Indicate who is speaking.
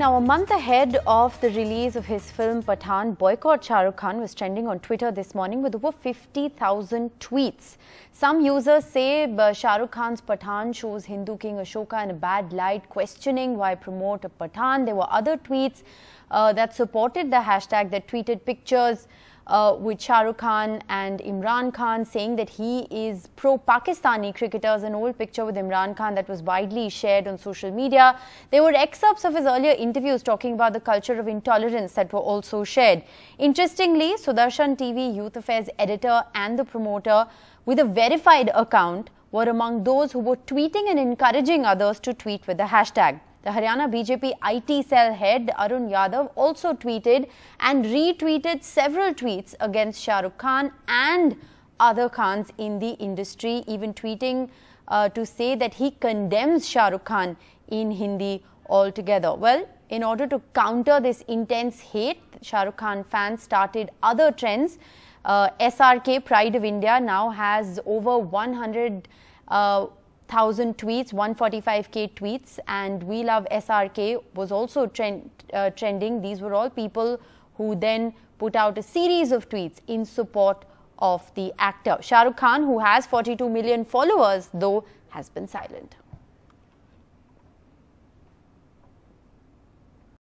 Speaker 1: Now, a month ahead of the release of his film Pathan, Boycott Shah Rukh Khan was trending on Twitter this morning with over 50,000 tweets. Some users say uh, Shah Rukh Khan's Pathan shows Hindu king Ashoka in a bad light, questioning why promote a Pathan. There were other tweets uh, that supported the hashtag that tweeted pictures uh, with Shah Rukh Khan and Imran Khan saying that he is pro-Pakistani cricketers, an old picture with Imran Khan that was widely shared on social media. There were excerpts of his earlier interviews talking about the culture of intolerance that were also shared. Interestingly, Sudarshan TV Youth Affairs editor and the promoter with a verified account were among those who were tweeting and encouraging others to tweet with the hashtag. The Haryana BJP IT cell head Arun Yadav also tweeted and retweeted several tweets against Shah Rukh Khan and other Khans in the industry, even tweeting uh, to say that he condemns Shah Rukh Khan in Hindi altogether. Well, in order to counter this intense hate, Shah Rukh Khan fans started other trends. Uh, SRK Pride of India now has over 100 uh, thousand tweets, 145k tweets, and We Love SRK was also trend, uh, trending. These were all people who then put out a series of tweets in support of the actor. Shah Rukh Khan, who has 42 million followers, though, has been silent.